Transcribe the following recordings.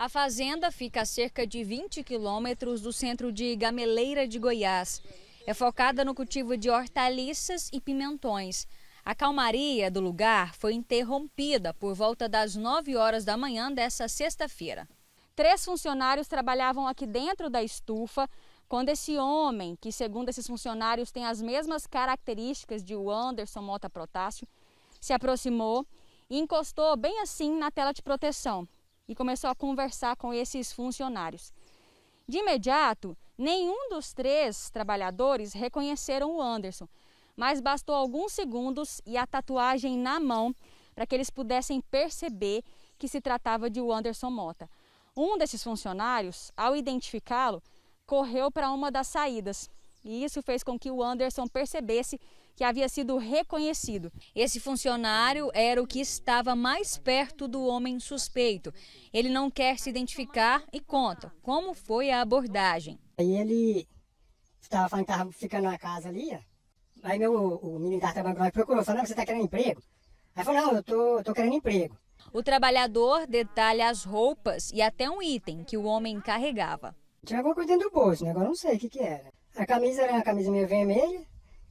A fazenda fica a cerca de 20 quilômetros do centro de Gameleira de Goiás. É focada no cultivo de hortaliças e pimentões. A calmaria do lugar foi interrompida por volta das 9 horas da manhã dessa sexta-feira. Três funcionários trabalhavam aqui dentro da estufa quando esse homem, que segundo esses funcionários tem as mesmas características de o Anderson Mota Protássio, se aproximou e encostou bem assim na tela de proteção e começou a conversar com esses funcionários. De imediato, nenhum dos três trabalhadores reconheceram o Anderson, mas bastou alguns segundos e a tatuagem na mão para que eles pudessem perceber que se tratava de Anderson Mota. Um desses funcionários, ao identificá-lo, correu para uma das saídas e isso fez com que o Anderson percebesse que havia sido reconhecido. Esse funcionário era o que estava mais perto do homem suspeito. Ele não quer se identificar e conta como foi a abordagem. Aí ele estava falando que estava ficando na casa ali, ó. Aí meu, o menino estava trabalhando me procurou, falando, você está querendo emprego? Aí falou, não, eu tô, tô querendo emprego. O trabalhador detalha as roupas e até um item que o homem carregava. Tinha alguma coisa dentro do bolso, né? Agora não sei o que, que era. A camisa era uma camisa meio vermelha,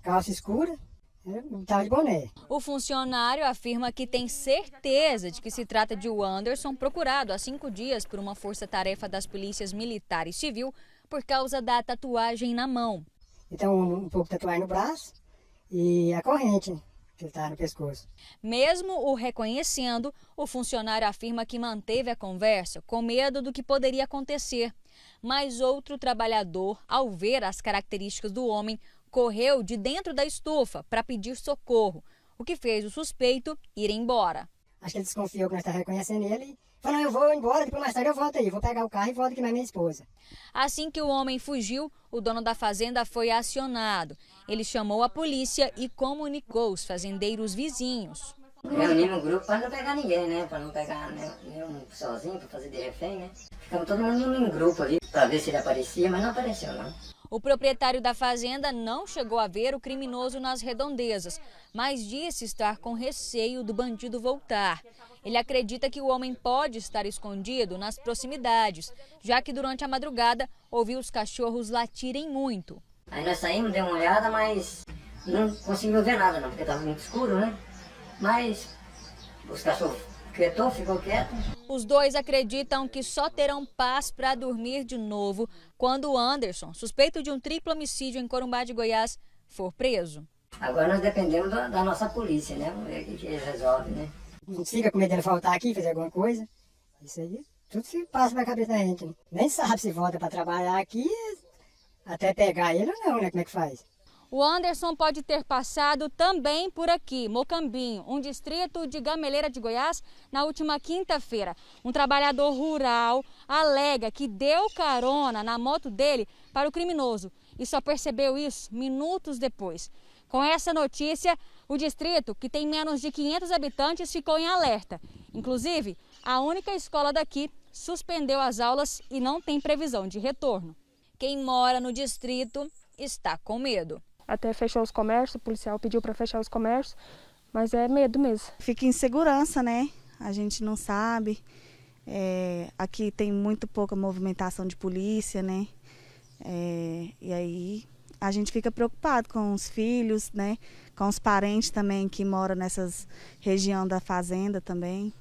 calça escura, né, boné. o funcionário afirma que tem certeza de que se trata de o Anderson, procurado há cinco dias por uma força-tarefa das polícias militar e civil por causa da tatuagem na mão. Então, um pouco de tatuagem no braço e a corrente né, que está no pescoço. Mesmo o reconhecendo, o funcionário afirma que manteve a conversa com medo do que poderia acontecer mas outro trabalhador, ao ver as características do homem, correu de dentro da estufa para pedir socorro, o que fez o suspeito ir embora. Acho que ele desconfiou que nós estávamos reconhecendo ele. Falou, não, eu vou embora, depois mais tarde eu volto aí, vou pegar o carro e volto aqui na minha esposa. Assim que o homem fugiu, o dono da fazenda foi acionado. Ele chamou a polícia e comunicou os fazendeiros vizinhos. Reunimos o grupo para não pegar ninguém, né? Para não pegar né? eu sozinho, para fazer de refém, né? Ficamos todo mundo em grupo ali para ver se ele aparecia, mas não apareceu não. O proprietário da fazenda não chegou a ver o criminoso nas redondezas, mas disse estar com receio do bandido voltar. Ele acredita que o homem pode estar escondido nas proximidades, já que durante a madrugada ouviu os cachorros latirem muito. Aí nós saímos, deu uma olhada, mas não conseguimos ver nada não, porque estava muito escuro, né? Mas os cachorros Quietou? Ficou quieto? Os dois acreditam que só terão paz para dormir de novo quando o Anderson, suspeito de um triplo homicídio em Corumbá de Goiás, for preso. Agora nós dependemos da, da nossa polícia, né? Vamos ver o que eles resolvem, né? Não fica com medo de faltar aqui, fazer alguma coisa. Isso aí, tudo se passa na cabeça da gente. Né? Nem sabe se volta para trabalhar aqui, até pegar ele ou não, né? Como é que faz? O Anderson pode ter passado também por aqui, Mocambinho, um distrito de Gameleira de Goiás, na última quinta-feira. Um trabalhador rural alega que deu carona na moto dele para o criminoso e só percebeu isso minutos depois. Com essa notícia, o distrito, que tem menos de 500 habitantes, ficou em alerta. Inclusive, a única escola daqui suspendeu as aulas e não tem previsão de retorno. Quem mora no distrito está com medo até fechou os comércios, o policial pediu para fechar os comércios, mas é medo mesmo. Fica em segurança, né? A gente não sabe. É, aqui tem muito pouca movimentação de polícia, né? É, e aí a gente fica preocupado com os filhos, né? Com os parentes também que moram nessas região da fazenda também.